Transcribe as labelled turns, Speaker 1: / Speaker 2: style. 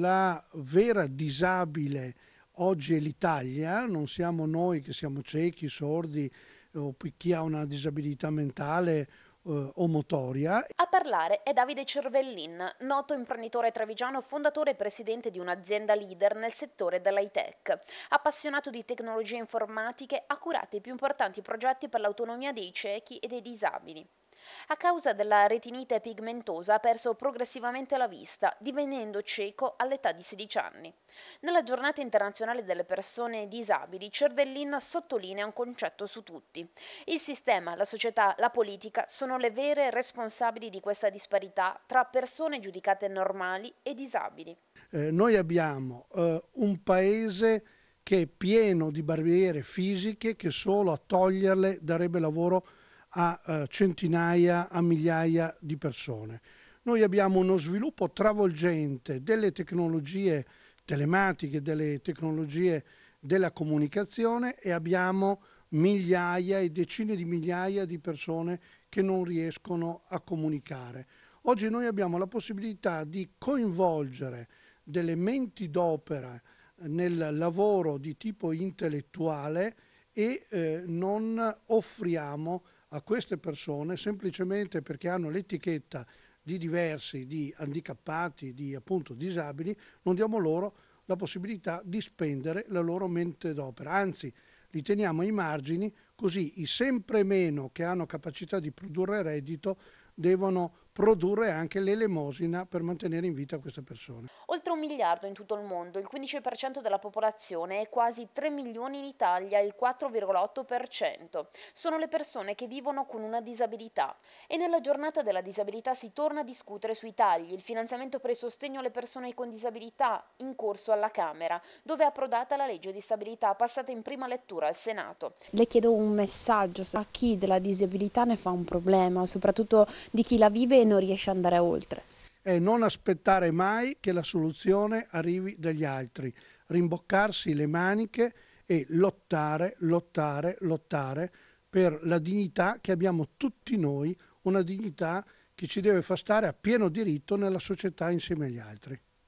Speaker 1: La vera disabile oggi è l'Italia, non siamo noi che siamo ciechi, sordi o chi ha una disabilità mentale eh, o motoria. A
Speaker 2: parlare è Davide Cervellin, noto imprenditore trevigiano, fondatore e presidente di un'azienda leader nel settore dell'high tech. Appassionato di tecnologie informatiche, ha curato i più importanti progetti per l'autonomia dei ciechi e dei disabili. A causa della retinite pigmentosa ha perso progressivamente la vista, divenendo cieco all'età di 16 anni. Nella giornata internazionale delle persone disabili, Cervellin sottolinea un concetto su tutti. Il sistema, la società, la politica sono le vere responsabili di questa disparità tra persone giudicate normali e disabili.
Speaker 1: Eh, noi abbiamo eh, un paese che è pieno di barriere fisiche che solo a toglierle darebbe lavoro a eh, centinaia, a migliaia di persone. Noi abbiamo uno sviluppo travolgente delle tecnologie telematiche, delle tecnologie della comunicazione e abbiamo migliaia e decine di migliaia di persone che non riescono a comunicare. Oggi noi abbiamo la possibilità di coinvolgere delle menti d'opera eh, nel lavoro di tipo intellettuale e eh, non offriamo a queste persone semplicemente perché hanno l'etichetta di diversi, di handicappati, di appunto disabili, non diamo loro la possibilità di spendere la loro mente d'opera, anzi li teniamo ai margini così i sempre meno che hanno capacità di produrre reddito devono produrre anche l'elemosina per mantenere in vita queste persone.
Speaker 2: Oltre un miliardo in tutto il mondo, il 15% della popolazione e quasi 3 milioni in Italia, il 4,8%. Sono le persone che vivono con una disabilità e nella giornata della disabilità si torna a discutere sui tagli, il finanziamento per il sostegno alle persone con disabilità in corso alla Camera, dove è approdata la legge di stabilità passata in prima lettura al Senato. Le chiedo un messaggio a chi della disabilità ne fa un problema, soprattutto di chi la vive e non riesce ad andare oltre.
Speaker 1: E non aspettare mai che la soluzione arrivi dagli altri, rimboccarsi le maniche e lottare, lottare, lottare per la dignità che abbiamo tutti noi, una dignità che ci deve far stare a pieno diritto nella società insieme agli altri.